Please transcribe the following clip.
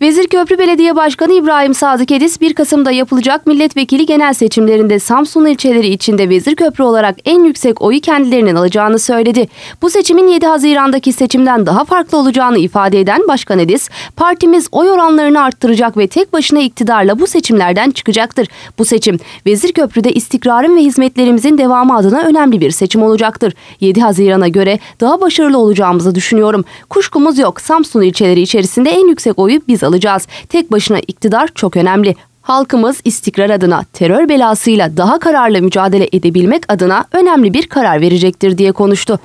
Vezir Köprü Belediye Başkanı İbrahim Sadık Edis 1 Kasım'da yapılacak milletvekili genel seçimlerinde Samsun ilçeleri içinde Vezir Köprü olarak en yüksek oyu kendilerinin alacağını söyledi. Bu seçimin 7 Haziran'daki seçimden daha farklı olacağını ifade eden Başkan Edis, partimiz oy oranlarını arttıracak ve tek başına iktidarla bu seçimlerden çıkacaktır. Bu seçim Vezir Köprü'de istikrarın ve hizmetlerimizin devamı adına önemli bir seçim olacaktır. 7 Haziran'a göre daha başarılı olacağımızı düşünüyorum. Kuşkumuz yok Samsun ilçeleri içerisinde en yüksek oyu biz alacağız. Tek başına iktidar çok önemli. Halkımız istikrar adına terör belasıyla daha kararlı mücadele edebilmek adına önemli bir karar verecektir diye konuştu.